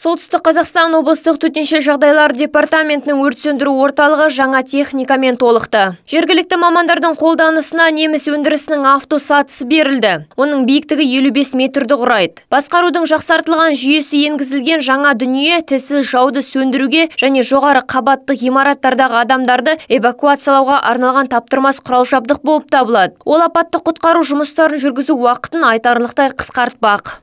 солтүстік қазақстан облыстық төтенше жағдайлар департаментінің өрт сөндіру орталығы жаңа техникамен толықты жергілікті мамандардың қолданысына неміс өндірісінің автосатысы берілді оның биіктігі 55 метрді құрайды басқарудың жақсартылған жүйесі енгізілген жаңа дүние тілсіз жауды сөндіруге және жоғары қабатты ғимараттардағы адамдарды эвакуациялауға арналған таптырмас құрал жабдық болып табылады ол апатты құтқару жұмыстарын жүргізу уақытын айтарлықтай қысқартпақ